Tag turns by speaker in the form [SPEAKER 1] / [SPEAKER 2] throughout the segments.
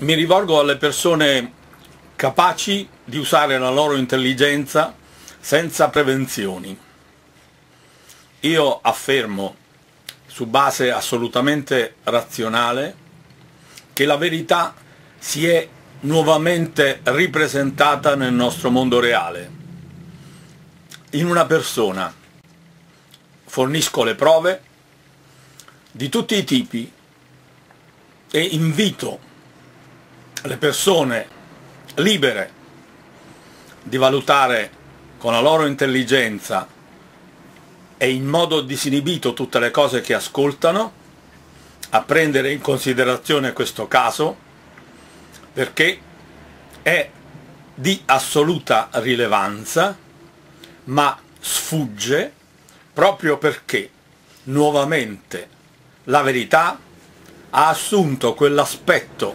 [SPEAKER 1] mi rivolgo alle persone capaci di usare la loro intelligenza senza prevenzioni. Io affermo, su base assolutamente razionale, che la verità si è nuovamente ripresentata nel nostro mondo reale. In una persona fornisco le prove di tutti i tipi e invito le persone libere di valutare con la loro intelligenza e in modo disinibito tutte le cose che ascoltano, a prendere in considerazione questo caso perché è di assoluta rilevanza, ma sfugge proprio perché nuovamente la verità ha assunto quell'aspetto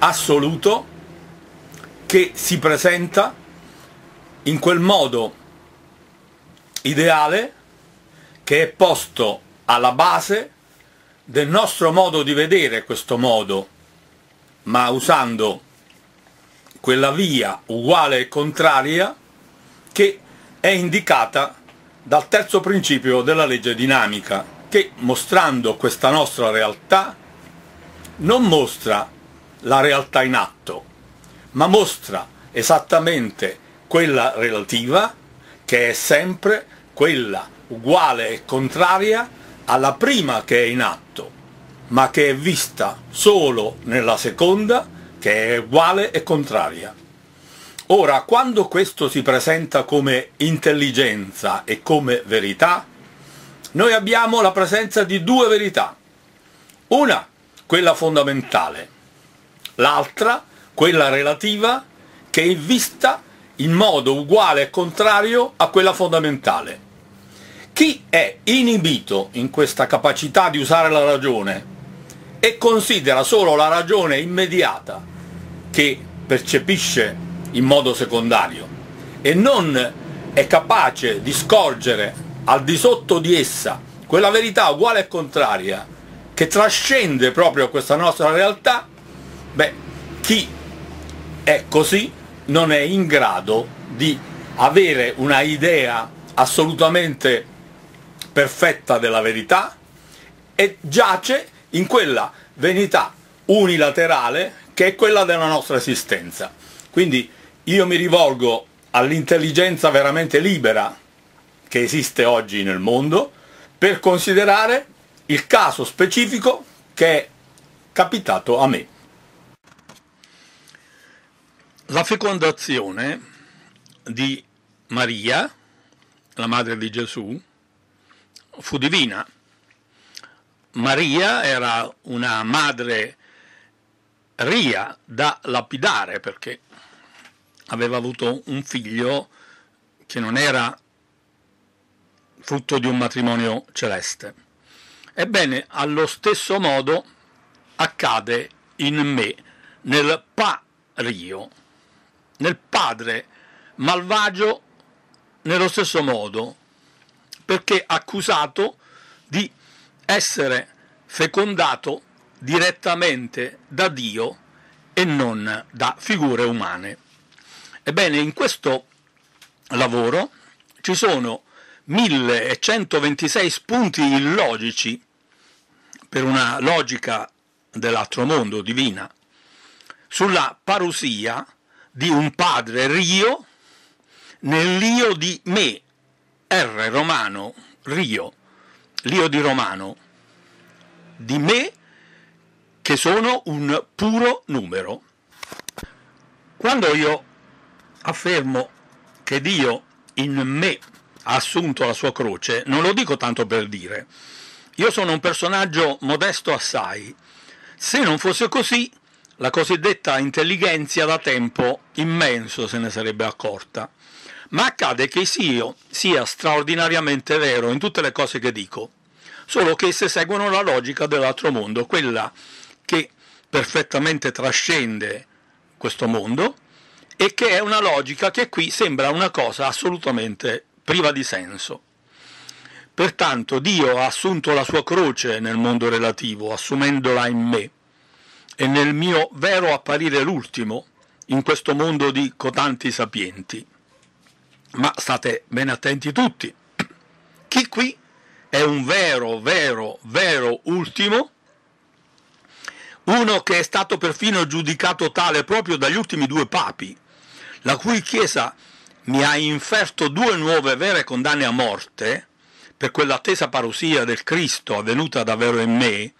[SPEAKER 1] assoluto che si presenta in quel modo ideale che è posto alla base del nostro modo di vedere questo modo, ma usando quella via uguale e contraria che è indicata dal terzo principio della legge dinamica, che mostrando questa nostra realtà non mostra la realtà in atto, ma mostra esattamente quella relativa che è sempre quella uguale e contraria alla prima che è in atto, ma che è vista solo nella seconda che è uguale e contraria. Ora, quando questo si presenta come intelligenza e come verità, noi abbiamo la presenza di due verità. Una, quella fondamentale, l'altra, quella relativa, che è vista in modo uguale e contrario a quella fondamentale. Chi è inibito in questa capacità di usare la ragione e considera solo la ragione immediata che percepisce in modo secondario e non è capace di scorgere al di sotto di essa quella verità uguale e contraria che trascende proprio questa nostra realtà, Beh, chi è così non è in grado di avere una idea assolutamente perfetta della verità e giace in quella verità unilaterale che è quella della nostra esistenza. Quindi io mi rivolgo all'intelligenza veramente libera che esiste oggi nel mondo per considerare il caso specifico che è capitato a me. La fecondazione di Maria, la madre di Gesù, fu divina. Maria era una madre ria da lapidare perché aveva avuto un figlio che non era frutto di un matrimonio celeste. Ebbene, allo stesso modo accade in me, nel pa-rio nel padre malvagio nello stesso modo, perché accusato di essere fecondato direttamente da Dio e non da figure umane. Ebbene, in questo lavoro ci sono 1126 spunti illogici per una logica dell'altro mondo divina sulla parusia di un padre Rio nell'io di me, R romano, Rio, l'io di romano, di me che sono un puro numero. Quando io affermo che Dio in me ha assunto la sua croce, non lo dico tanto per dire. Io sono un personaggio modesto assai. Se non fosse così, la cosiddetta intelligenza da tempo immenso se ne sarebbe accorta. Ma accade che io sia straordinariamente vero in tutte le cose che dico, solo che esse seguono la logica dell'altro mondo, quella che perfettamente trascende questo mondo e che è una logica che qui sembra una cosa assolutamente priva di senso. Pertanto Dio ha assunto la sua croce nel mondo relativo, assumendola in me e nel mio vero apparire l'ultimo in questo mondo di cotanti sapienti. Ma state ben attenti tutti. Chi qui è un vero, vero, vero ultimo? Uno che è stato perfino giudicato tale proprio dagli ultimi due papi, la cui chiesa mi ha inferto due nuove vere condanne a morte per quell'attesa parosia del Cristo avvenuta davvero in me,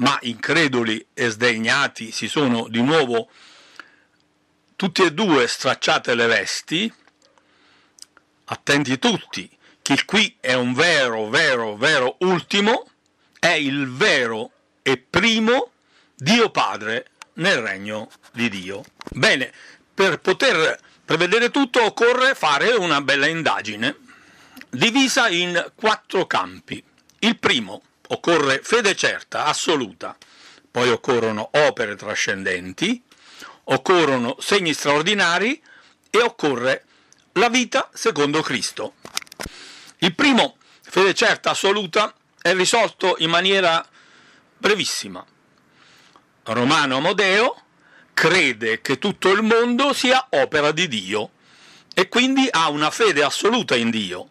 [SPEAKER 1] ma increduli e sdegnati si sono di nuovo tutti e due stracciate le vesti, attenti tutti, chi qui è un vero, vero, vero ultimo, è il vero e primo Dio Padre nel regno di Dio. Bene, per poter prevedere tutto occorre fare una bella indagine, divisa in quattro campi. Il primo, occorre fede certa, assoluta, poi occorrono opere trascendenti, occorrono segni straordinari e occorre la vita secondo Cristo. Il primo, fede certa, assoluta, è risolto in maniera brevissima. Romano Amodeo crede che tutto il mondo sia opera di Dio e quindi ha una fede assoluta in Dio,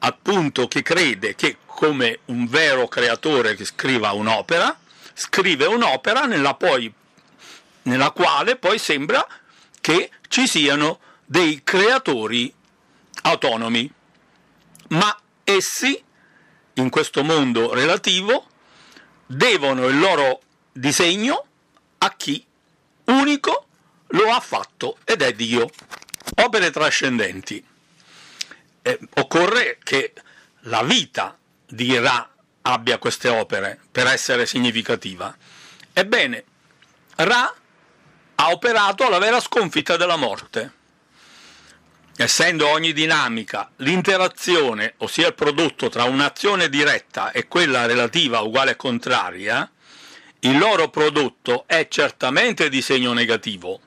[SPEAKER 1] al punto che crede che come un vero creatore che scriva un'opera, scrive un'opera nella, poi, nella quale poi sembra che ci siano dei creatori autonomi, ma essi in questo mondo relativo devono il loro disegno a chi unico lo ha fatto ed è Dio. Opere trascendenti. Eh, occorre che la vita di Ra abbia queste opere per essere significativa? Ebbene, Ra ha operato alla vera sconfitta della morte. Essendo ogni dinamica l'interazione, ossia il prodotto tra un'azione diretta e quella relativa uguale e contraria, il loro prodotto è certamente di segno negativo,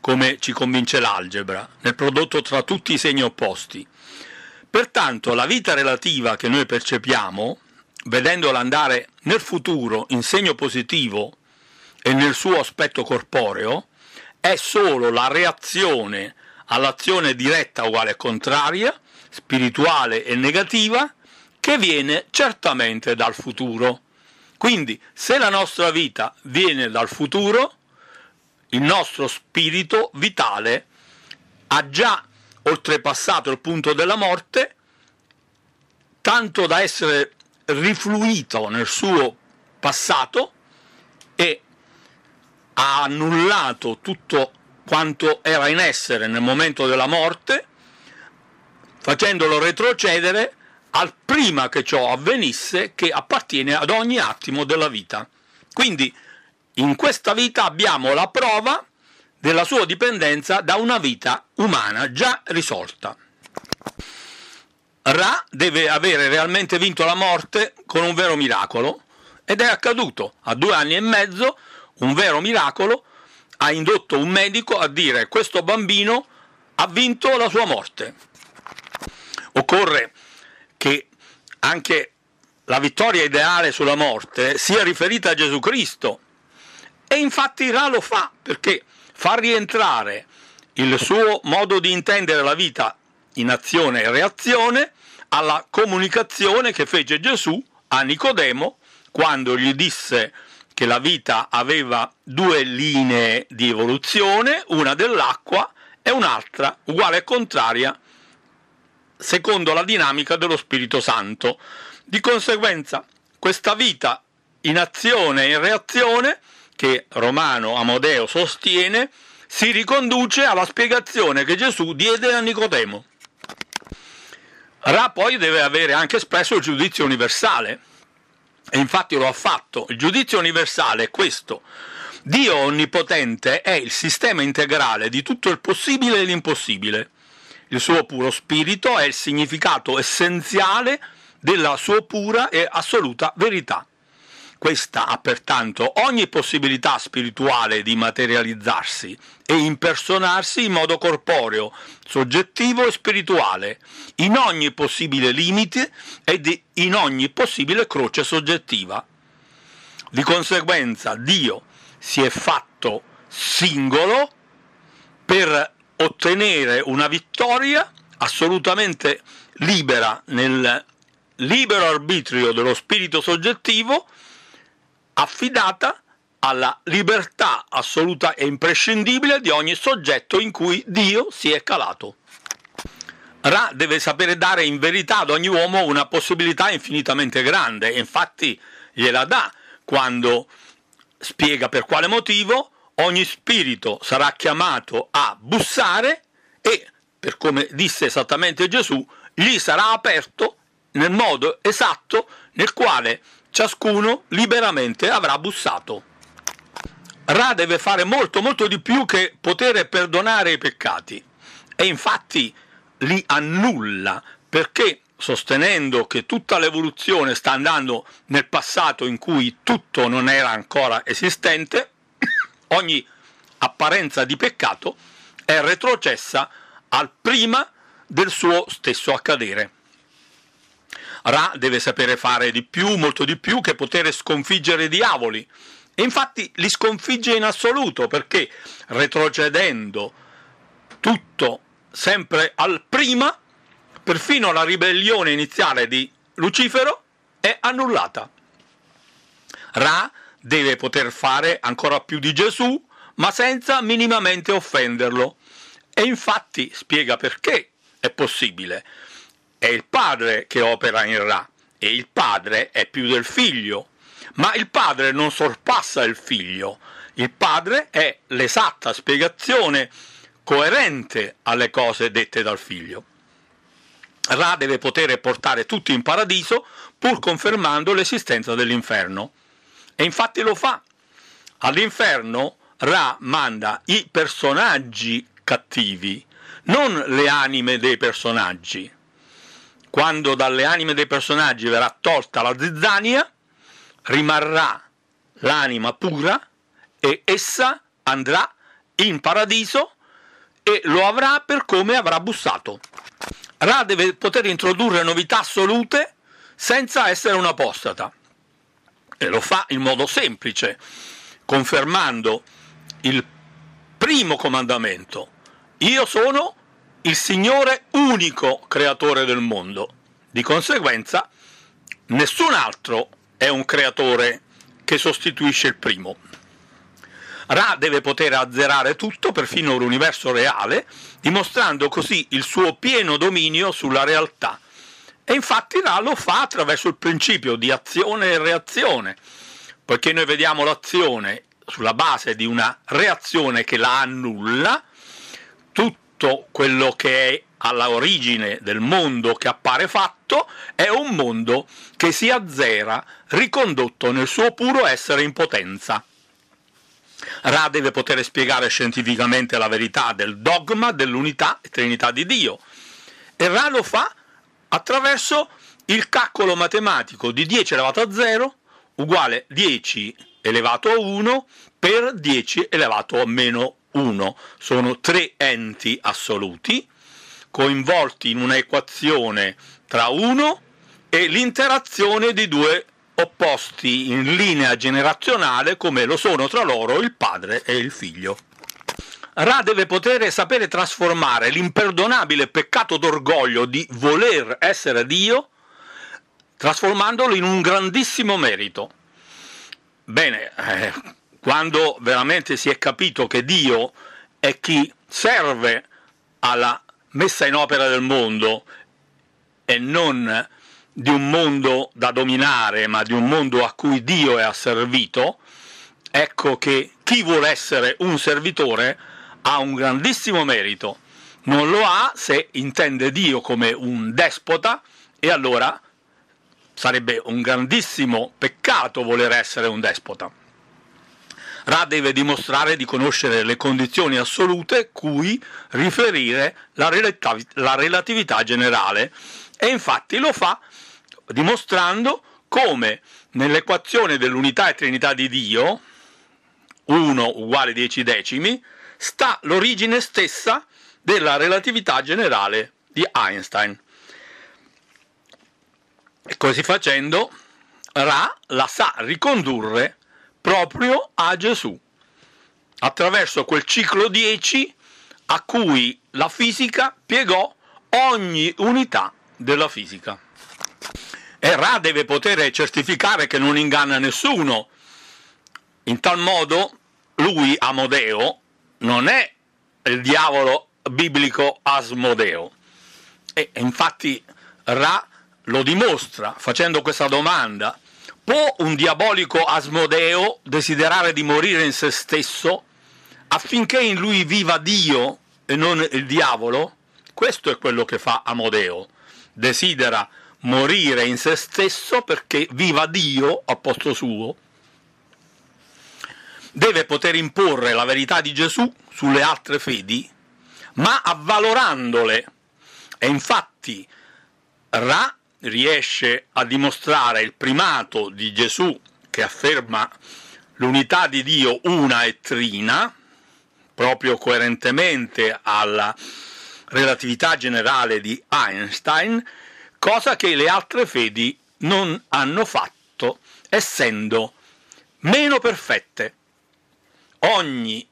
[SPEAKER 1] come ci convince l'algebra, nel prodotto tra tutti i segni opposti, Pertanto la vita relativa che noi percepiamo, vedendola andare nel futuro in segno positivo e nel suo aspetto corporeo, è solo la reazione all'azione diretta uguale contraria, spirituale e negativa, che viene certamente dal futuro. Quindi, se la nostra vita viene dal futuro, il nostro spirito vitale ha già oltrepassato il punto della morte, tanto da essere rifluito nel suo passato e ha annullato tutto quanto era in essere nel momento della morte, facendolo retrocedere al prima che ciò avvenisse che appartiene ad ogni attimo della vita. Quindi in questa vita abbiamo la prova della sua dipendenza da una vita umana già risolta. Ra deve avere realmente vinto la morte con un vero miracolo ed è accaduto a due anni e mezzo un vero miracolo ha indotto un medico a dire questo bambino ha vinto la sua morte. Occorre che anche la vittoria ideale sulla morte sia riferita a Gesù Cristo e infatti Ra lo fa perché far rientrare il suo modo di intendere la vita in azione e reazione alla comunicazione che fece Gesù a Nicodemo quando gli disse che la vita aveva due linee di evoluzione, una dell'acqua e un'altra uguale e contraria secondo la dinamica dello Spirito Santo. Di conseguenza, questa vita in azione e in reazione che Romano Amodeo sostiene si riconduce alla spiegazione che Gesù diede a Nicodemo. Ra poi deve avere anche espresso il giudizio universale, e infatti lo ha fatto. Il giudizio universale è questo. Dio onnipotente è il sistema integrale di tutto il possibile e l'impossibile. Il suo puro spirito è il significato essenziale della sua pura e assoluta verità. Questa ha pertanto ogni possibilità spirituale di materializzarsi e impersonarsi in modo corporeo, soggettivo e spirituale, in ogni possibile limite ed in ogni possibile croce soggettiva. Di conseguenza Dio si è fatto singolo per ottenere una vittoria assolutamente libera nel libero arbitrio dello spirito soggettivo affidata alla libertà assoluta e imprescindibile di ogni soggetto in cui Dio si è calato. Ra deve sapere dare in verità ad ogni uomo una possibilità infinitamente grande, infatti gliela dà quando spiega per quale motivo ogni spirito sarà chiamato a bussare e, per come disse esattamente Gesù, gli sarà aperto nel modo esatto nel quale Ciascuno liberamente avrà bussato. Ra deve fare molto, molto di più che potere perdonare i peccati. E infatti li annulla perché sostenendo che tutta l'evoluzione sta andando nel passato in cui tutto non era ancora esistente, ogni apparenza di peccato è retrocessa al prima del suo stesso accadere. Ra deve sapere fare di più, molto di più, che poter sconfiggere i diavoli. E infatti li sconfigge in assoluto perché retrocedendo tutto sempre al prima, perfino la ribellione iniziale di Lucifero è annullata. Ra deve poter fare ancora più di Gesù, ma senza minimamente offenderlo. E infatti spiega perché è possibile, è il padre che opera in Ra e il padre è più del figlio, ma il padre non sorpassa il figlio, il padre è l'esatta spiegazione coerente alle cose dette dal figlio. Ra deve poter portare tutti in paradiso pur confermando l'esistenza dell'inferno. E infatti lo fa. All'inferno Ra manda i personaggi cattivi, non le anime dei personaggi quando dalle anime dei personaggi verrà tolta la zizzania, rimarrà l'anima pura e essa andrà in paradiso e lo avrà per come avrà bussato. Ra deve poter introdurre novità assolute senza essere un apostata e lo fa in modo semplice, confermando il primo comandamento. Io sono il Signore unico creatore del mondo. Di conseguenza, nessun altro è un creatore che sostituisce il primo. Ra deve poter azzerare tutto, perfino l'universo reale, dimostrando così il suo pieno dominio sulla realtà. E infatti Ra lo fa attraverso il principio di azione e reazione, poiché noi vediamo l'azione sulla base di una reazione che la annulla, tutto tutto quello che è alla origine del mondo che appare fatto è un mondo che si azzera ricondotto nel suo puro essere in potenza. Ra deve poter spiegare scientificamente la verità del dogma dell'unità e trinità di Dio e Ra lo fa attraverso il calcolo matematico di 10 elevato a 0 uguale 10 elevato a 1 per 10 elevato a meno 1 uno, Sono tre enti assoluti coinvolti in un'equazione tra uno e l'interazione di due opposti in linea generazionale come lo sono tra loro il padre e il figlio. Ra deve poter sapere trasformare l'imperdonabile peccato d'orgoglio di voler essere Dio, trasformandolo in un grandissimo merito. Bene, eh, quando veramente si è capito che Dio è chi serve alla messa in opera del mondo e non di un mondo da dominare, ma di un mondo a cui Dio è asservito, ecco che chi vuole essere un servitore ha un grandissimo merito. Non lo ha se intende Dio come un despota e allora sarebbe un grandissimo peccato voler essere un despota. Ra deve dimostrare di conoscere le condizioni assolute cui riferire la, relati- la relatività generale e infatti lo fa dimostrando come nell'equazione dell'unità e trinità di Dio, 1 uguale 10 decimi, sta l'origine stessa della relatività generale di Einstein. E così facendo, Ra la sa ricondurre proprio a Gesù, attraverso quel ciclo 10 a cui la fisica piegò ogni unità della fisica. E Ra deve poter certificare che non inganna nessuno. In tal modo lui, Amodeo, non è il diavolo biblico Asmodeo. E infatti Ra lo dimostra facendo questa domanda. Può un diabolico Asmodeo desiderare di morire in se stesso affinché in lui viva Dio e non il diavolo? Questo è quello che fa Amodeo. Desidera morire in se stesso perché viva Dio a posto suo. Deve poter imporre la verità di Gesù sulle altre fedi, ma avvalorandole. E infatti Ra riesce a dimostrare il primato di Gesù che afferma l'unità di Dio una e trina, proprio coerentemente alla relatività generale di Einstein, cosa che le altre fedi non hanno fatto, essendo meno perfette. Ogni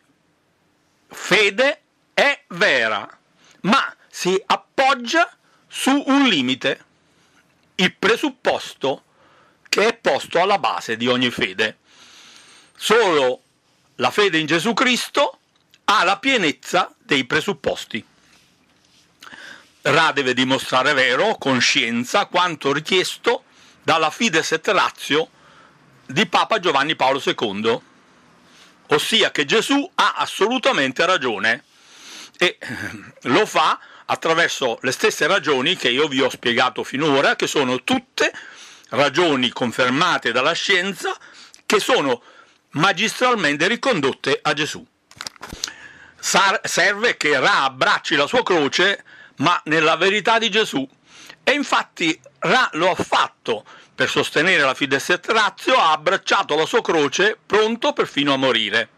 [SPEAKER 1] fede è vera, ma si appoggia su un limite il presupposto che è posto alla base di ogni fede. Solo la fede in Gesù Cristo ha la pienezza dei presupposti. Ra deve dimostrare vero, con scienza, quanto richiesto dalla Fides et Ratio di Papa Giovanni Paolo II, ossia che Gesù ha assolutamente ragione e lo fa attraverso le stesse ragioni che io vi ho spiegato finora, che sono tutte ragioni confermate dalla scienza, che sono magistralmente ricondotte a Gesù. Sar- serve che Ra abbracci la sua croce, ma nella verità di Gesù. E infatti Ra lo ha fatto per sostenere la Fides et Ratio, ha abbracciato la sua croce, pronto perfino a morire.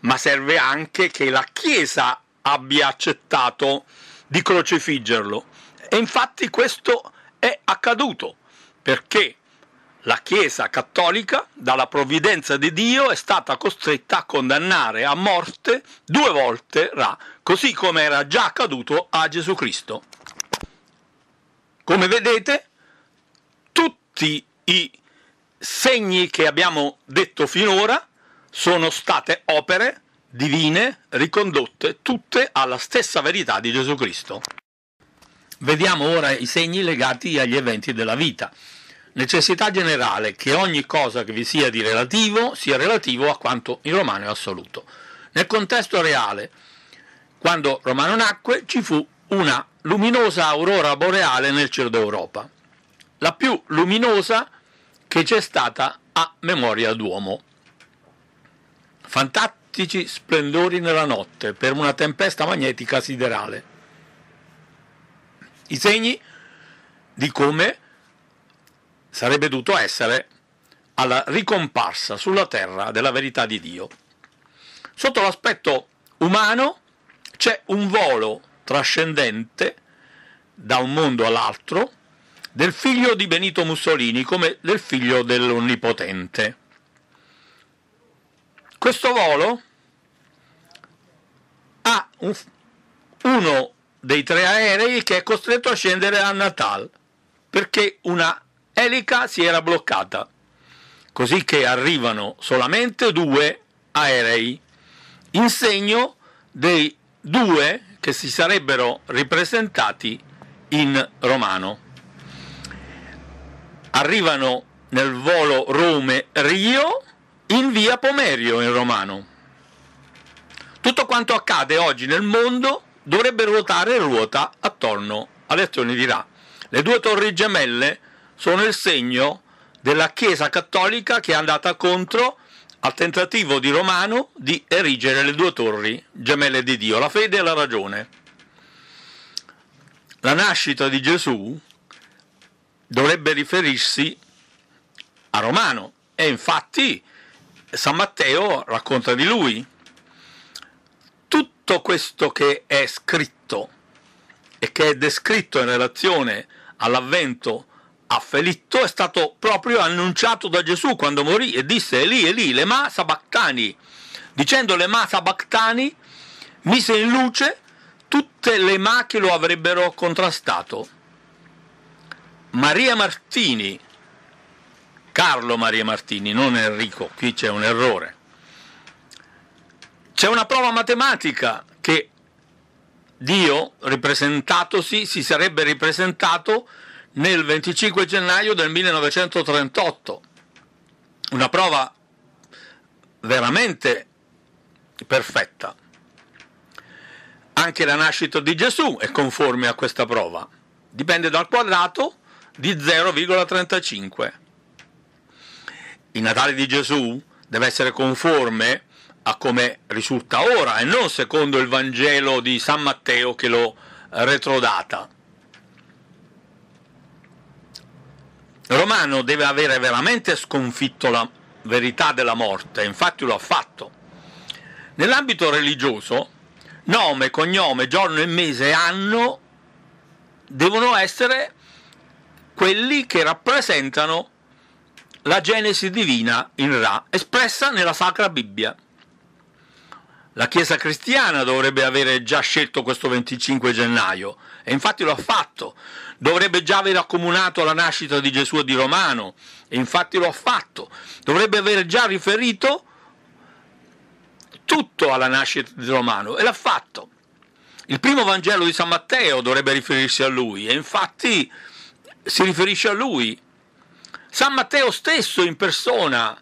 [SPEAKER 1] Ma serve anche che la Chiesa abbia accettato di crocifiggerlo. E infatti questo è accaduto perché la Chiesa cattolica, dalla provvidenza di Dio, è stata costretta a condannare a morte due volte Ra, così come era già accaduto a Gesù Cristo. Come vedete, tutti i segni che abbiamo detto finora sono state opere divine ricondotte tutte alla stessa verità di Gesù Cristo. Vediamo ora i segni legati agli eventi della vita. Necessità generale che ogni cosa che vi sia di relativo sia relativo a quanto in romano è assoluto. Nel contesto reale, quando Romano nacque, ci fu una luminosa aurora boreale nel cielo d'Europa, la più luminosa che c'è stata a memoria d'uomo. Fantastico ottici splendori nella notte per una tempesta magnetica siderale. I segni di come sarebbe dovuto essere alla ricomparsa sulla terra della verità di Dio. Sotto l'aspetto umano c'è un volo trascendente da un mondo all'altro del figlio di Benito Mussolini come del figlio dell'Onnipotente. Questo volo ha un, uno dei tre aerei che è costretto a scendere a Natal perché una elica si era bloccata, così che arrivano solamente due aerei in segno dei due che si sarebbero ripresentati in romano. Arrivano nel volo Rome-Rio in via Pomerio in romano. Tutto quanto accade oggi nel mondo dovrebbe ruotare e ruota attorno alle azioni di là. Le due torri gemelle sono il segno della Chiesa cattolica che è andata contro al tentativo di Romano di erigere le due torri gemelle di Dio, la fede e la ragione. La nascita di Gesù dovrebbe riferirsi a Romano e infatti San Matteo racconta di lui. Tutto questo che è scritto e che è descritto in relazione all'avvento a Felitto è stato proprio annunciato da Gesù quando morì e disse e lì lì le ma sabactani, dicendo ma sabactani mise in luce tutte le ma che lo avrebbero contrastato. Maria Martini, Carlo Maria Martini, non Enrico, qui c'è un errore. C'è una prova matematica che Dio, ripresentatosi, si sarebbe ripresentato nel 25 gennaio del 1938. Una prova veramente perfetta. Anche la nascita di Gesù è conforme a questa prova. Dipende dal quadrato di 0,35 il Natale di Gesù deve essere conforme a come risulta ora e non secondo il Vangelo di San Matteo che lo eh, retrodata. Romano deve avere veramente sconfitto la verità della morte, infatti lo ha fatto. Nell'ambito religioso, nome, cognome, giorno e mese anno devono essere quelli che rappresentano la genesi divina in Ra, espressa nella Sacra Bibbia. La Chiesa cristiana dovrebbe avere già scelto questo 25 gennaio, e infatti lo ha fatto. Dovrebbe già aver accomunato la nascita di Gesù di Romano, e infatti lo ha fatto. Dovrebbe aver già riferito tutto alla nascita di Romano, e l'ha fatto. Il primo Vangelo di San Matteo dovrebbe riferirsi a lui, e infatti si riferisce a lui. San Matteo stesso in persona,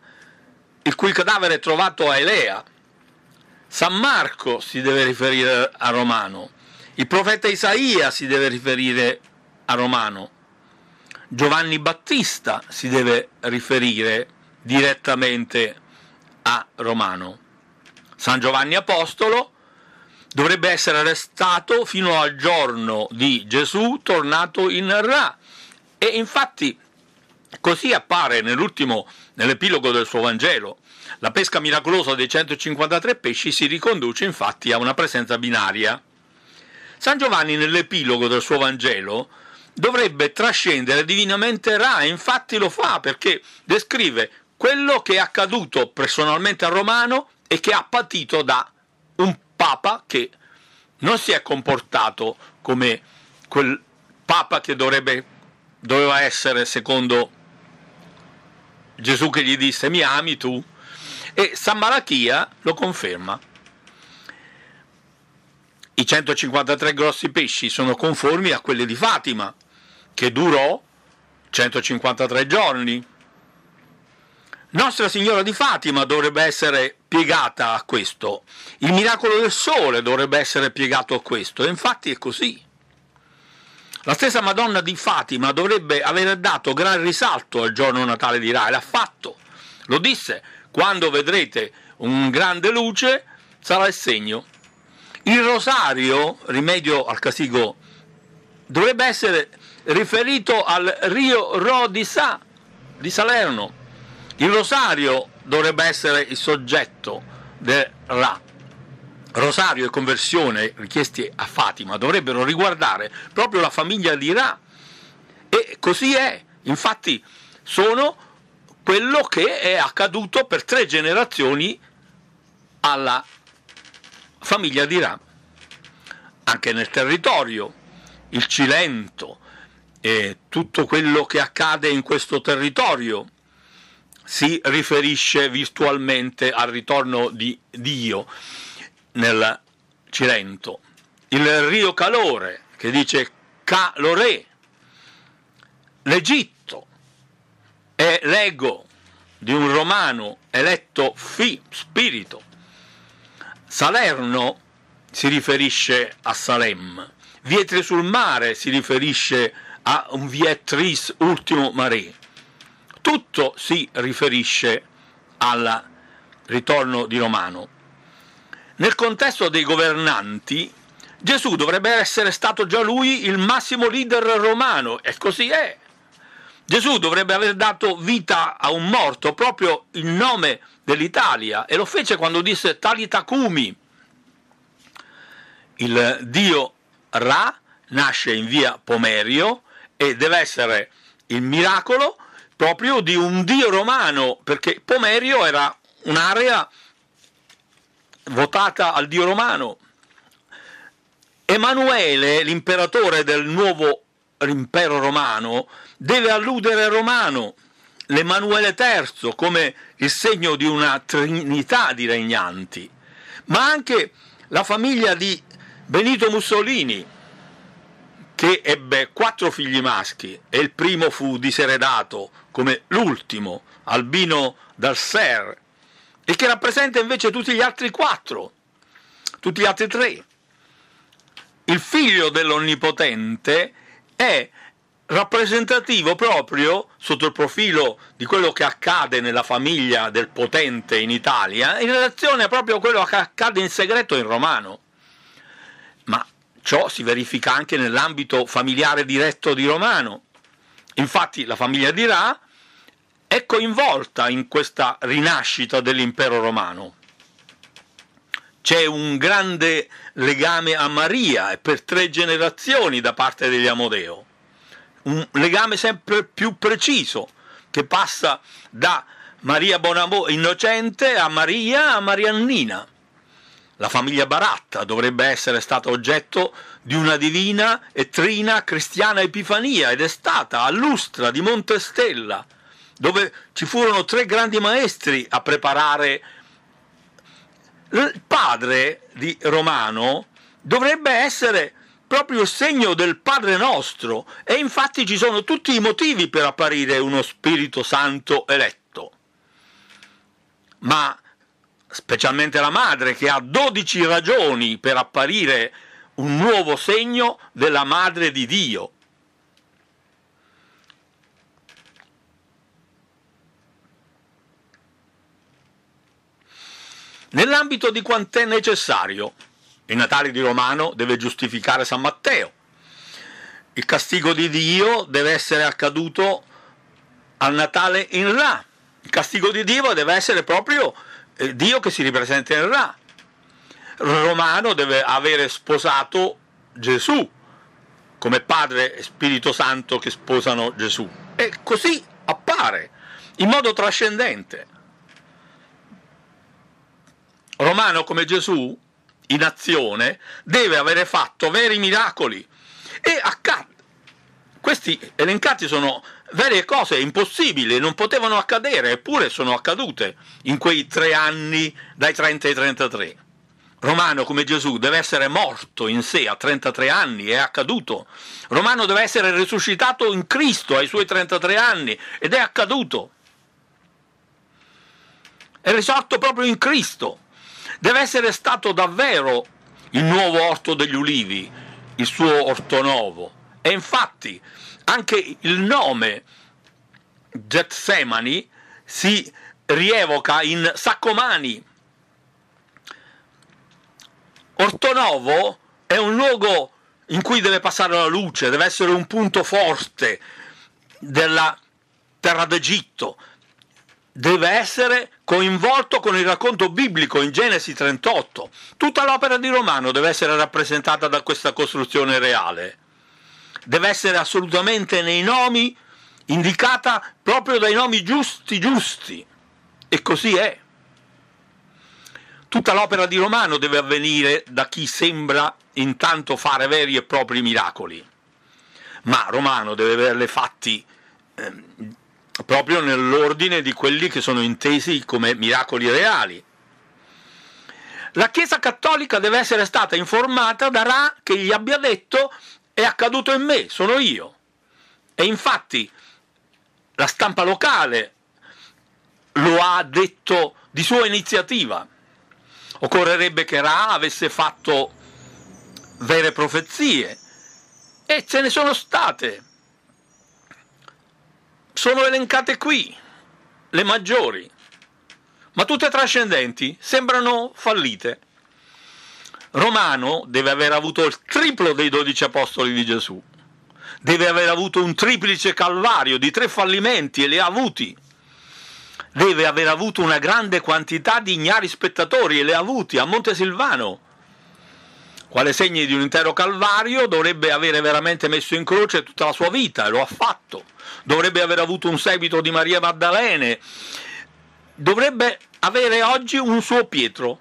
[SPEAKER 1] il cui cadavere è trovato a Elea. San Marco si deve riferire a Romano, il profeta Isaia si deve riferire a Romano, Giovanni Battista si deve riferire direttamente a Romano. San Giovanni Apostolo dovrebbe essere arrestato fino al giorno di Gesù tornato in Ra. E infatti Così appare nell'ultimo, nell'epilogo del suo Vangelo. La pesca miracolosa dei 153 pesci si riconduce infatti a una presenza binaria. San Giovanni nell'epilogo del suo Vangelo dovrebbe trascendere divinamente Ra, infatti lo fa perché descrive quello che è accaduto personalmente a Romano e che ha patito da un papa che non si è comportato come quel papa che dovrebbe, doveva essere secondo Gesù che gli disse mi ami tu? E San Malachia lo conferma. I 153 grossi pesci sono conformi a quelli di Fatima, che durò 153 giorni. Nostra Signora di Fatima dovrebbe essere piegata a questo, il miracolo del sole dovrebbe essere piegato a questo, e infatti è così. La stessa Madonna di Fatima dovrebbe aver dato gran risalto al giorno natale di Ra, e l'ha fatto. Lo disse, quando vedrete un grande luce sarà il segno. Il rosario, rimedio al casigo, dovrebbe essere riferito al rio Ro di Sa, di Salerno. Il rosario dovrebbe essere il soggetto del Ra rosario e conversione richiesti a Fatima dovrebbero riguardare proprio la famiglia di Ra. E così è. Infatti sono quello che è accaduto per tre generazioni alla famiglia di Ra. Anche nel territorio, il Cilento e tutto quello che accade in questo territorio si riferisce virtualmente al ritorno di Dio nel Cilento, il Rio Calore che dice calore, l'Egitto è l'ego di un romano eletto fi, spirito. Salerno si riferisce a Salem, Vietri sul mare si riferisce a un vietris ultimo mare. Tutto si riferisce al ritorno di Romano. Nel contesto dei governanti, Gesù dovrebbe essere stato già lui il massimo leader romano, e così è. Gesù dovrebbe aver dato vita a un morto proprio in nome dell'Italia e lo fece quando disse Talitacumi. Il dio Ra nasce in via Pomerio e deve essere il miracolo proprio di un dio romano, perché Pomerio era un'area votata al dio romano. Emanuele, l'imperatore del nuovo impero romano, deve alludere al romano, l'Emanuele III, come il segno di una trinità di regnanti, ma anche la famiglia di Benito Mussolini, che ebbe quattro figli maschi e il primo fu diseredato come l'ultimo, Albino dal Ser, e che rappresenta invece tutti gli altri quattro, tutti gli altri tre. Il figlio dell'Onnipotente è rappresentativo proprio sotto il profilo di quello che accade nella famiglia del potente in Italia, in relazione proprio a quello che accade in segreto in romano. Ma ciò si verifica anche nell'ambito familiare diretto di Romano. Infatti la famiglia di Ra è coinvolta in questa rinascita dell'impero romano. C'è un grande legame a Maria e per tre generazioni da parte degli Amodeo, un legame sempre più preciso che passa da Maria Bonamò innocente a Maria a Mariannina. La famiglia Baratta dovrebbe essere stata oggetto di una divina e trina cristiana epifania ed è stata a Lustra di Montestella, dove ci furono tre grandi maestri a preparare. Il padre di Romano dovrebbe essere proprio il segno del Padre nostro e infatti ci sono tutti i motivi per apparire uno Spirito Santo eletto. Ma specialmente la madre che ha 12 ragioni per apparire un nuovo segno della madre di Dio. nell'ambito di quant'è necessario. Il Natale di Romano deve giustificare San Matteo. Il castigo di Dio deve essere accaduto al Natale in Ra. Il castigo di Dio deve essere proprio eh, Dio che si ripresenta in Ra. Romano deve avere sposato Gesù, come Padre e Spirito Santo che sposano Gesù. E così appare, in modo trascendente romano come Gesù, in azione, deve avere fatto veri miracoli. E accadde. Questi elencati sono vere cose impossibili, non potevano accadere, eppure sono accadute in quei tre anni dai 30 ai 33. Romano come Gesù deve essere morto in sé a 33 anni, è accaduto. Romano deve essere risuscitato in Cristo ai suoi 33 anni ed è accaduto. È risorto proprio in Cristo deve essere stato davvero il nuovo orto degli ulivi, il suo orto nuovo. E infatti anche il nome Getsemani si rievoca in Saccomani. Ortonovo è un luogo in cui deve passare la luce, deve essere un punto forte della terra d'Egitto, deve essere coinvolto con il racconto biblico in Genesi 38. Tutta l'opera di Romano deve essere rappresentata da questa costruzione reale. Deve essere assolutamente nei nomi indicata proprio dai nomi giusti giusti. E così è. Tutta l'opera di Romano deve avvenire da chi sembra intanto fare veri e propri miracoli. Ma Romano deve averle fatti eh, proprio nell'ordine di quelli che sono intesi come miracoli reali. La Chiesa cattolica deve essere stata informata da Ra che gli abbia detto è accaduto in me, sono io. E infatti la stampa locale lo ha detto di sua iniziativa. Occorrerebbe che Ra avesse fatto vere profezie e ce ne sono state sono elencate qui, le maggiori, ma tutte trascendenti, sembrano fallite. Romano deve aver avuto il triplo dei dodici apostoli di Gesù, deve aver avuto un triplice calvario di tre fallimenti e li ha avuti, deve aver avuto una grande quantità di ignari spettatori e li ha avuti a Montesilvano, quale segni di un intero calvario, dovrebbe avere veramente messo in croce tutta la sua vita, e lo ha fatto, dovrebbe aver avuto un seguito di Maria Maddalene, dovrebbe avere oggi un suo Pietro,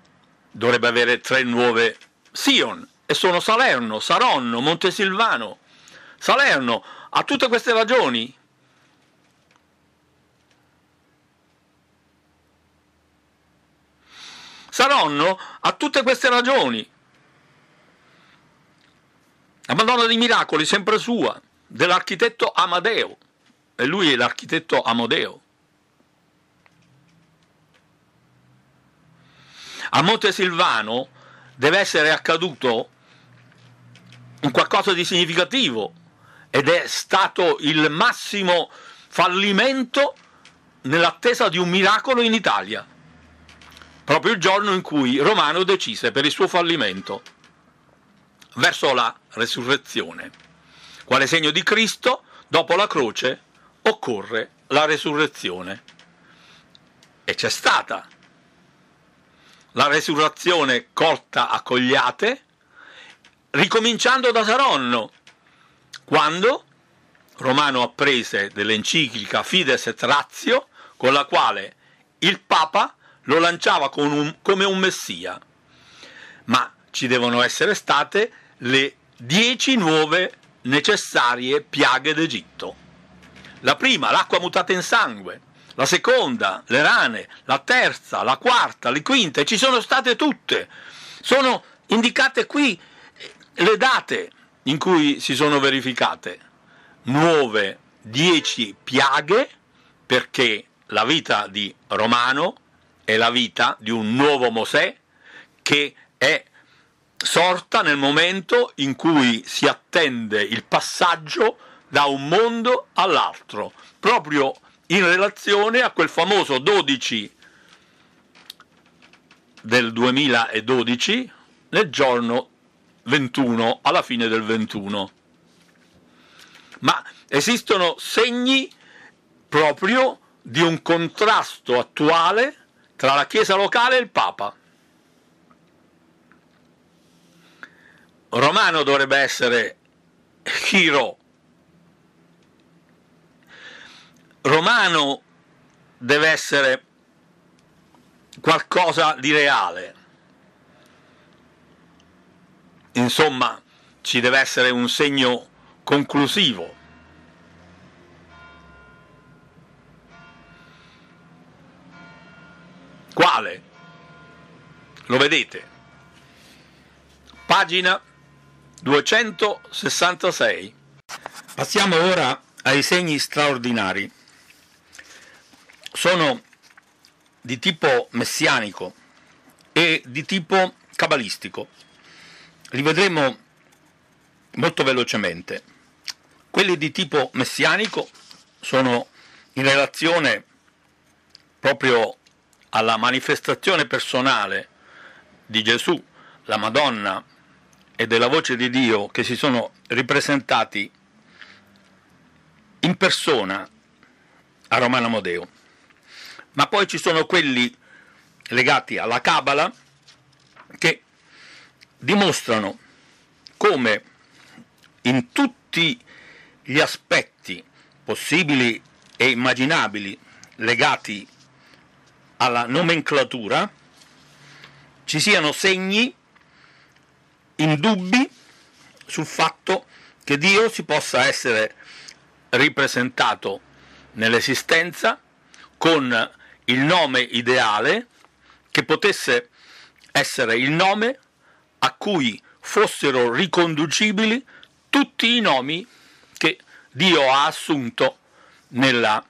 [SPEAKER 1] dovrebbe avere tre nuove Sion, e sono Salerno, Saronno, Montesilvano. Salerno ha tutte queste ragioni, Saronno ha tutte queste ragioni. La Madonna dei Miracoli, sempre sua, dell'architetto Amadeo. E lui è l'architetto Amodeo. A Monte Silvano deve essere accaduto un qualcosa di significativo ed è stato il massimo fallimento nell'attesa di un miracolo in Italia, proprio il giorno in cui Romano decise per il suo fallimento verso la resurrezione. Quale segno di Cristo, dopo la croce, occorre la resurrezione. E c'è stata la resurrezione corta a Cogliate, ricominciando da Saronno, quando Romano apprese dell'enciclica Fides et Ratio, con la quale il Papa lo lanciava un, come un messia. Ma ci devono essere state le 10 nuove necessarie piaghe d'Egitto. La prima, l'acqua mutata in sangue, la seconda, le rane, la terza, la quarta, le quinte. ci sono state tutte. Sono indicate qui eh, le date in cui si sono verificate. Nuove, 10 piaghe, perché la vita di Romano è la vita di un nuovo Mosè che è sorta nel momento in cui si attende il passaggio da un mondo all'altro, proprio in relazione a quel famoso 12 del 2012 nel giorno 21, alla fine del 21. Ma esistono segni proprio di un contrasto attuale tra la Chiesa locale e il Papa. romano dovrebbe essere Hiro. Romano deve essere qualcosa di reale. Insomma, ci deve essere un segno conclusivo. Quale? Lo vedete? Pagina 266. Passiamo ora ai segni straordinari. Sono di tipo messianico e di tipo cabalistico. Li vedremo molto velocemente. Quelli di tipo messianico sono in relazione proprio alla manifestazione personale di Gesù, la Madonna, e della voce di Dio che si sono ripresentati in persona a Romano Amodeo. Ma poi ci sono quelli legati alla Cabala che dimostrano come in tutti gli aspetti possibili e immaginabili legati alla nomenclatura ci siano segni in dubbi sul fatto che Dio si possa essere ripresentato nell'esistenza con il nome ideale che potesse essere il nome a cui fossero riconducibili tutti i nomi che Dio ha assunto nella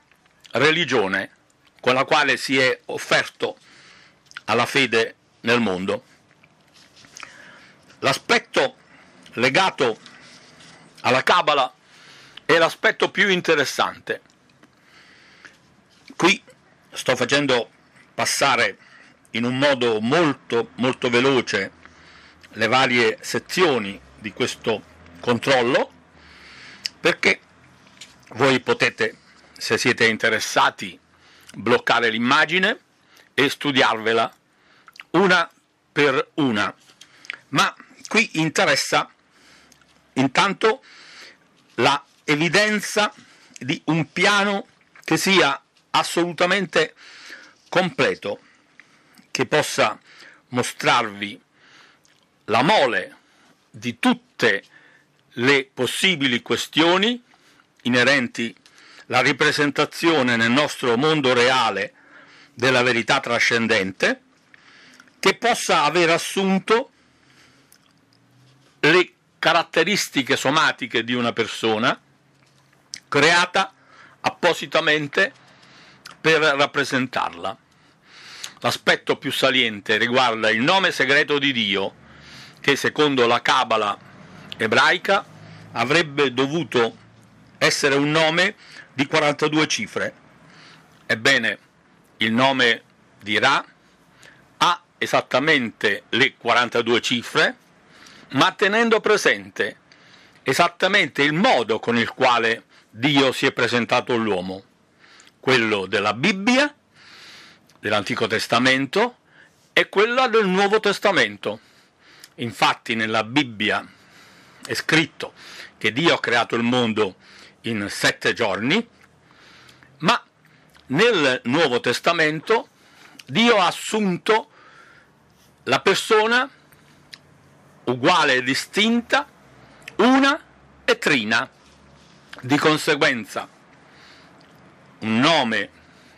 [SPEAKER 1] religione con la quale si è offerto alla fede nel mondo. L'aspetto legato alla Cabala è l'aspetto più interessante. Qui sto facendo passare in un modo molto molto veloce le varie sezioni di questo controllo perché voi potete se siete interessati bloccare l'immagine e studiarvela una per una ma Qui interessa intanto la evidenza di un piano che sia assolutamente completo, che possa mostrarvi la mole di tutte le possibili questioni inerenti alla ripresentazione nel nostro mondo reale della verità trascendente, che possa aver assunto le caratteristiche somatiche di una persona creata appositamente per rappresentarla. L'aspetto più saliente riguarda il nome segreto di Dio, che secondo la Cabala ebraica avrebbe dovuto essere un nome di 42 cifre. Ebbene, il nome di Ra ha esattamente le 42 cifre, ma tenendo presente esattamente il modo con il quale Dio si è presentato all'uomo, quello della Bibbia, dell'Antico Testamento e quello del Nuovo Testamento. Infatti nella Bibbia è scritto che Dio ha creato il mondo in sette giorni, ma nel Nuovo Testamento Dio ha assunto la persona uguale e distinta, una e trina. Di conseguenza, un nome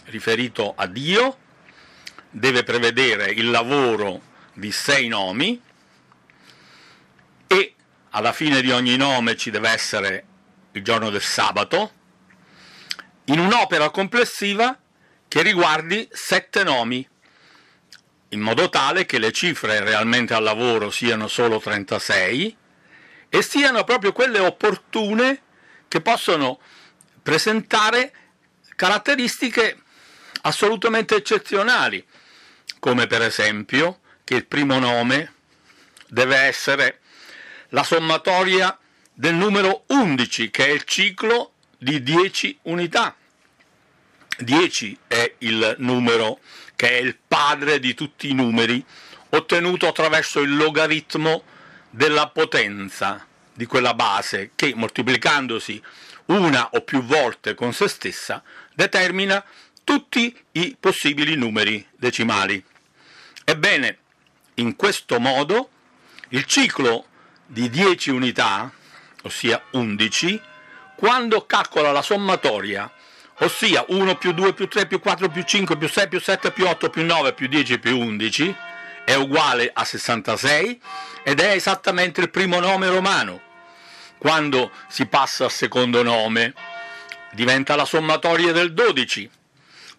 [SPEAKER 1] riferito a Dio deve prevedere il lavoro di sei nomi e alla fine di ogni nome ci deve essere il giorno del sabato, in un'opera complessiva che riguardi sette nomi in modo tale che le cifre realmente al lavoro siano solo 36 e siano proprio quelle opportune che possono presentare caratteristiche assolutamente eccezionali, come per esempio che il primo nome deve essere la sommatoria del numero 11, che è il ciclo di 10 unità. 10 è il numero che è il padre di tutti i numeri, ottenuto attraverso il logaritmo della potenza di quella base che moltiplicandosi una o più volte con se stessa determina tutti i possibili numeri decimali. Ebbene, in questo modo il ciclo di 10 unità, ossia 11, quando calcola la sommatoria ossia 1 più 2 più 3 più 4 più 5 più 6 più 7 più 8 più 9 più 10 più 11 è uguale a 66 ed è esattamente il primo nome romano. Quando si passa al secondo nome diventa la sommatoria del 12.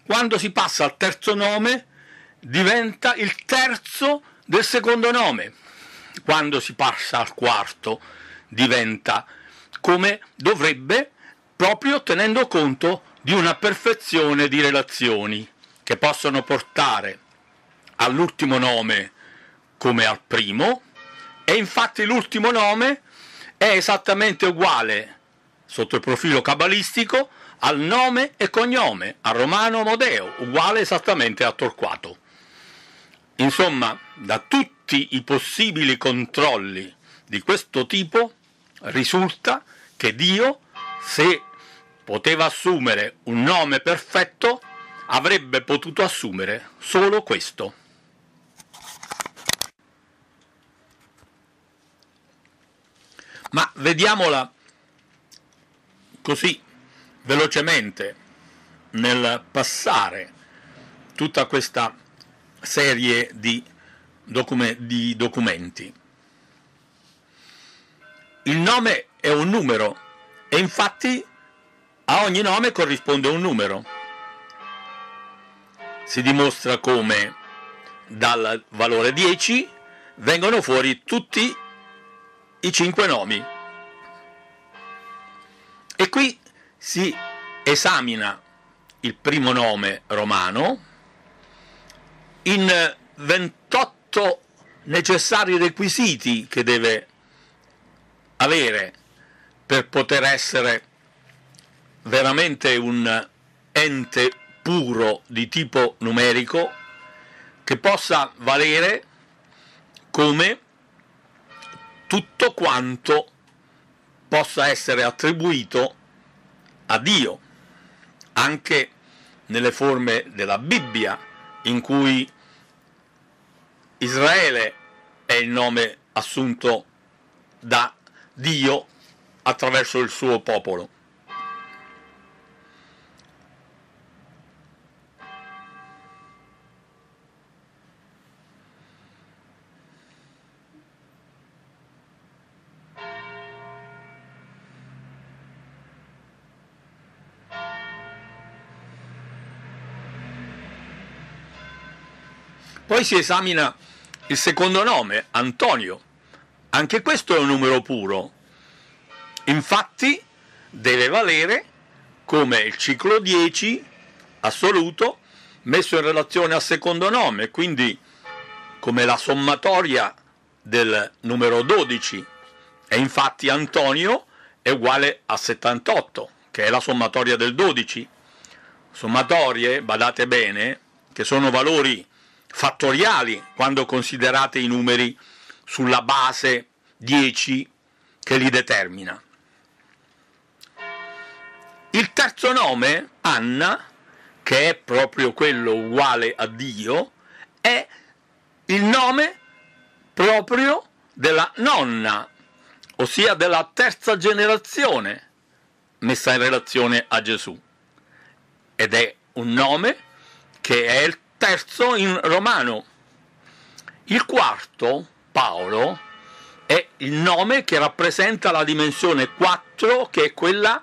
[SPEAKER 1] Quando si passa al terzo nome diventa il terzo del secondo nome. Quando si passa al quarto diventa come dovrebbe proprio tenendo conto di una perfezione di relazioni che possono portare all'ultimo nome come al primo e infatti l'ultimo nome è esattamente uguale sotto il profilo cabalistico al nome e cognome, a Romano Modeo, uguale esattamente a Torquato. Insomma, da tutti i possibili controlli di questo tipo risulta che Dio, se poteva assumere un nome perfetto, avrebbe potuto assumere solo questo. Ma vediamola così velocemente nel passare tutta questa serie di, docu- di documenti. Il nome è un numero e infatti a ogni nome corrisponde un numero. Si dimostra come dal valore 10 vengono fuori tutti i 5 nomi. E qui si esamina il primo nome romano in 28 necessari requisiti che deve avere per poter essere veramente un ente puro di tipo numerico che possa valere come tutto quanto possa essere attribuito a Dio, anche nelle forme della Bibbia, in cui Israele è il nome assunto da Dio attraverso il suo popolo. poi si esamina il secondo nome, Antonio. Anche questo è un numero puro. Infatti deve valere come il ciclo 10 assoluto messo in relazione al secondo nome, quindi come la sommatoria del numero 12. E infatti Antonio è uguale a 78, che è la sommatoria del 12. Sommatorie, badate bene, che sono valori fattoriali quando considerate i numeri sulla base 10 che li determina. Il terzo nome, Anna, che è proprio quello uguale a Dio, è il nome proprio della nonna, ossia della terza generazione messa in relazione a Gesù. Ed è un nome che è il terzo in romano. Il quarto, Paolo, è il nome che rappresenta la dimensione 4, che è quella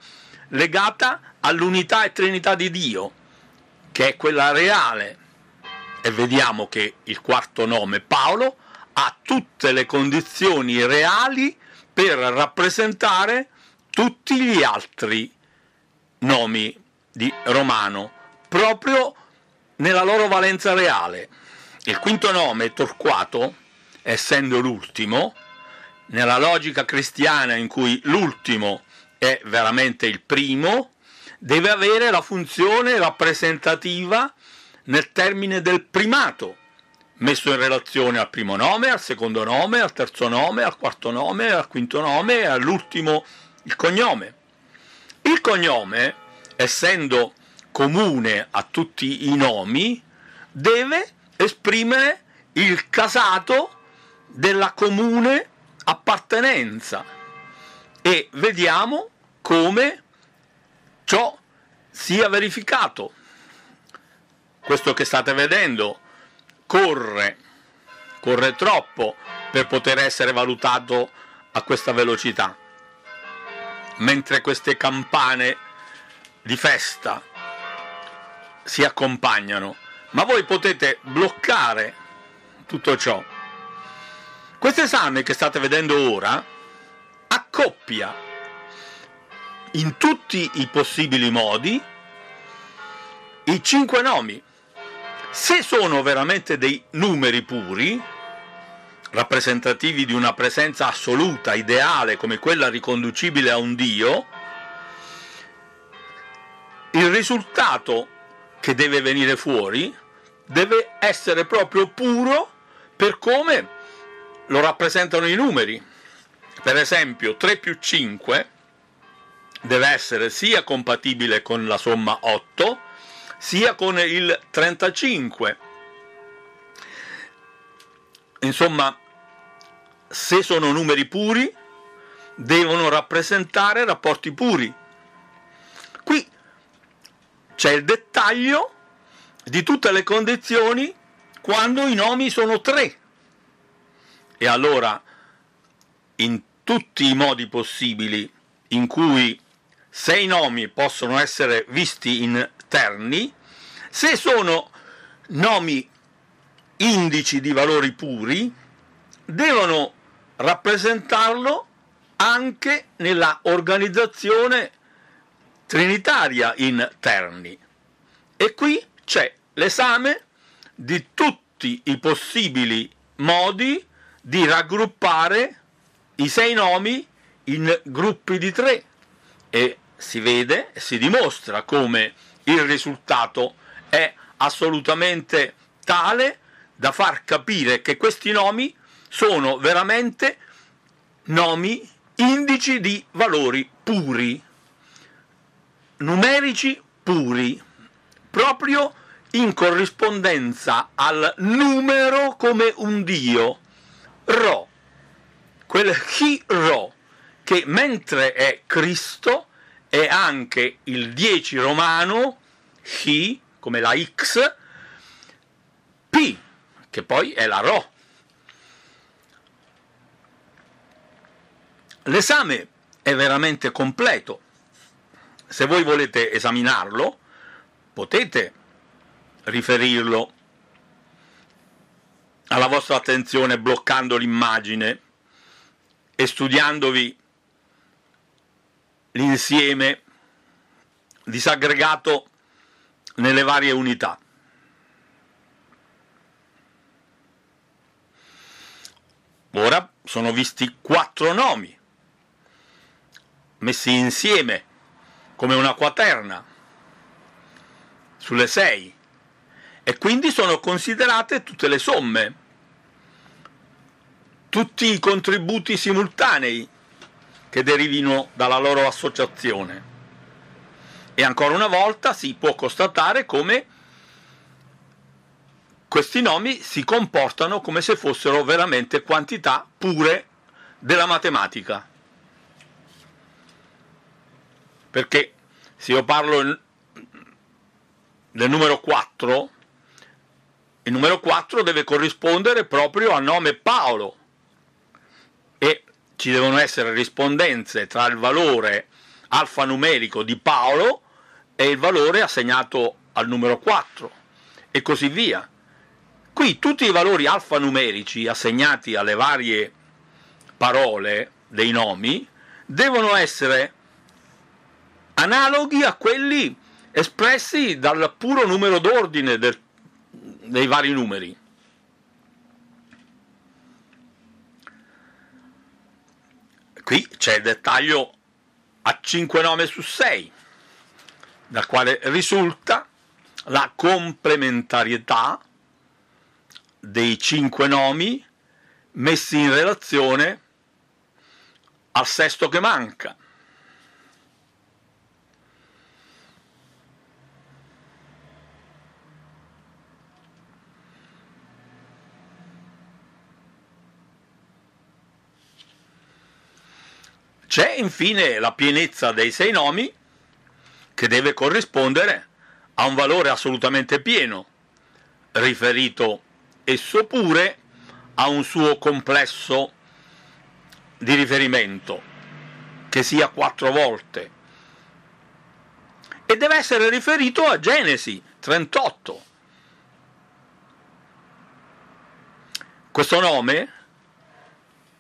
[SPEAKER 1] legata all'unità e trinità di Dio, che è quella reale. E vediamo che il quarto nome, Paolo, ha tutte le condizioni reali per rappresentare tutti gli altri nomi di Romano, proprio nella loro valenza reale. Il quinto nome, Torquato, essendo l'ultimo, nella logica cristiana in cui l'ultimo è veramente il primo, deve avere la funzione rappresentativa nel termine del primato, messo in relazione al primo nome, al secondo nome, al terzo nome, al quarto nome, al quinto nome e all'ultimo il cognome. Il cognome, essendo comune a tutti i nomi deve esprimere il casato della comune appartenenza e vediamo come ciò sia verificato. Questo che state vedendo corre, corre troppo per poter essere valutato a questa velocità, mentre queste campane di festa si accompagnano, ma voi potete bloccare tutto ciò. Questo esame che state vedendo ora accoppia in tutti i possibili modi i cinque nomi. Se sono veramente dei numeri puri, rappresentativi di una presenza assoluta, ideale, come quella riconducibile a un Dio, il risultato che deve venire fuori deve essere proprio puro per come lo rappresentano i numeri. Per esempio 3 più 5 deve essere sia compatibile con la somma 8 sia con il 35. Insomma, se sono numeri puri, devono rappresentare rapporti puri. Qui c'è il dettaglio di tutte le condizioni quando i nomi sono tre. E allora, in tutti i modi possibili in cui sei nomi possono essere visti in terni, se sono nomi indici di valori puri, devono rappresentarlo anche nella organizzazione Trinitaria in Terni. E qui c'è l'esame di tutti i possibili modi di raggruppare i sei nomi in gruppi di tre e si vede e si dimostra come il risultato è assolutamente tale da far capire che questi nomi sono veramente nomi indici di valori puri numerici puri, proprio in corrispondenza al numero come un dio, Ro, quel Chi Ro, che mentre è Cristo è anche il 10 romano, Chi, come la X, P, che poi è la Ro. L'esame è veramente completo se voi volete esaminarlo, potete riferirlo alla vostra attenzione bloccando l'immagine e studiandovi l'insieme disaggregato nelle varie unità. Ora sono visti quattro nomi messi insieme come una quaterna sulle 6 e quindi sono considerate tutte le somme, tutti i contributi simultanei che derivino dalla loro associazione. E ancora una volta si può constatare come questi nomi si comportano come se fossero veramente quantità pure della matematica. Perché se io parlo del numero 4, il numero 4 deve corrispondere proprio al nome Paolo e ci devono essere rispondenze tra il valore alfanumerico di Paolo e il valore assegnato al numero 4 e così via. Qui tutti i valori alfanumerici assegnati alle varie parole dei nomi devono essere analoghi a quelli espressi dal puro numero d'ordine del, dei vari numeri. Qui c'è il dettaglio a 5 9 su 6, dal quale risulta la complementarietà dei 5 nomi messi in relazione al sesto che manca. C'è infine la pienezza dei sei nomi che deve corrispondere a un valore assolutamente pieno, riferito esso pure a un suo complesso di riferimento, che sia quattro volte, e deve essere riferito a Genesi 38. Questo nome,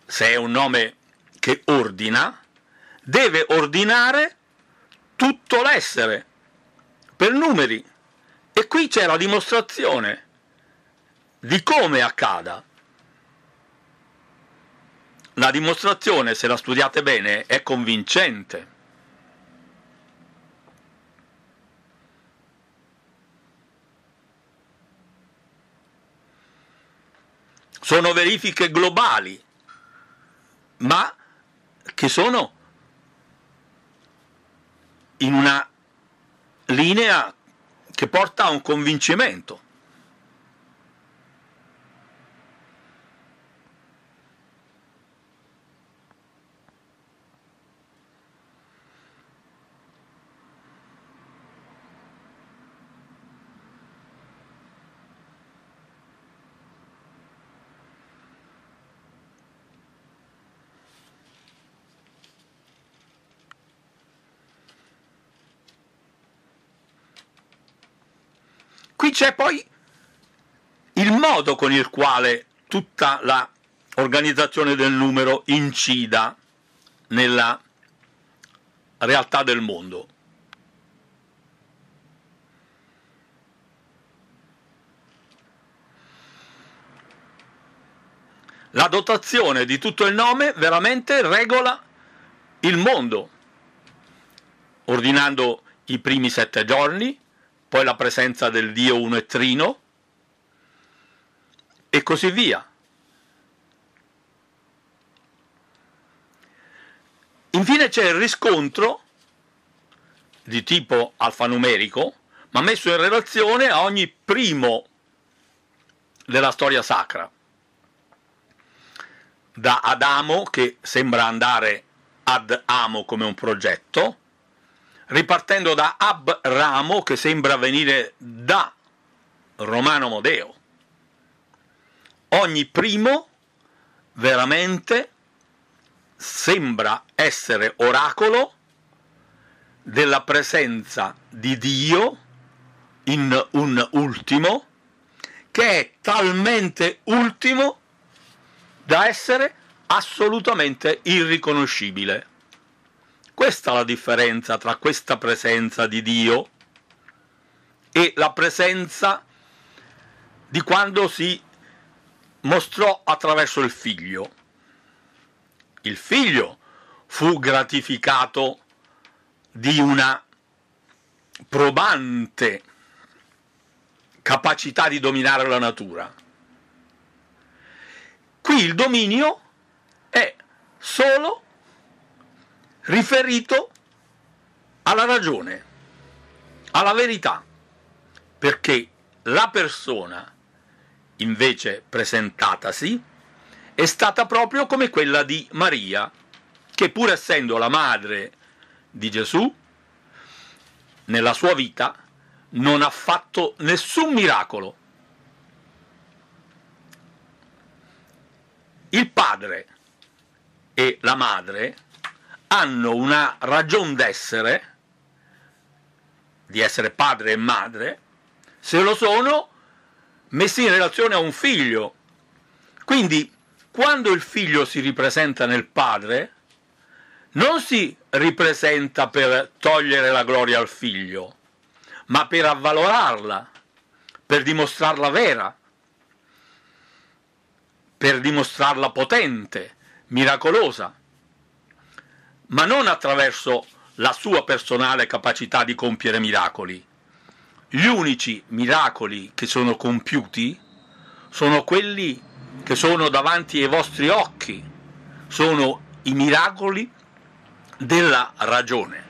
[SPEAKER 1] se è un nome che ordina, deve ordinare tutto l'essere per numeri. E qui c'è la dimostrazione di come accada. La dimostrazione, se la studiate bene, è convincente. Sono verifiche globali, ma che sono in una linea che porta a un convincimento qui c'è poi il modo con il quale tutta l'organizzazione del numero incida nella realtà del mondo. La dotazione di tutto il nome veramente regola il mondo, ordinando i primi sette giorni, poi la presenza del Dio uno e trino, e così via. Infine c'è il riscontro di tipo alfanumerico, ma messo in relazione a ogni primo della storia sacra. Da Adamo, che sembra andare ad Amo come un progetto, ripartendo da Abramo, che sembra venire da Romano Modeo. Ogni primo veramente sembra essere oracolo della presenza di Dio in un ultimo, che è talmente ultimo da essere assolutamente irriconoscibile. Questa è la differenza tra questa presenza di Dio e la presenza di quando si mostrò attraverso il figlio. Il figlio fu gratificato di una probante capacità di dominare la natura. Qui il dominio è solo riferito alla ragione, alla verità, perché la persona invece presentatasi è stata proprio come quella di Maria, che pur essendo la madre di Gesù, nella sua vita non ha fatto nessun miracolo. Il padre e la madre hanno una ragione d'essere, di essere padre e madre, se lo sono messi in relazione a un figlio. Quindi quando il figlio si ripresenta nel padre, non si ripresenta per togliere la gloria al figlio, ma per avvalorarla, per dimostrarla vera, per dimostrarla potente, miracolosa ma non attraverso la sua personale capacità di compiere miracoli. Gli unici miracoli che sono compiuti sono quelli che sono davanti ai vostri occhi, sono i miracoli della ragione.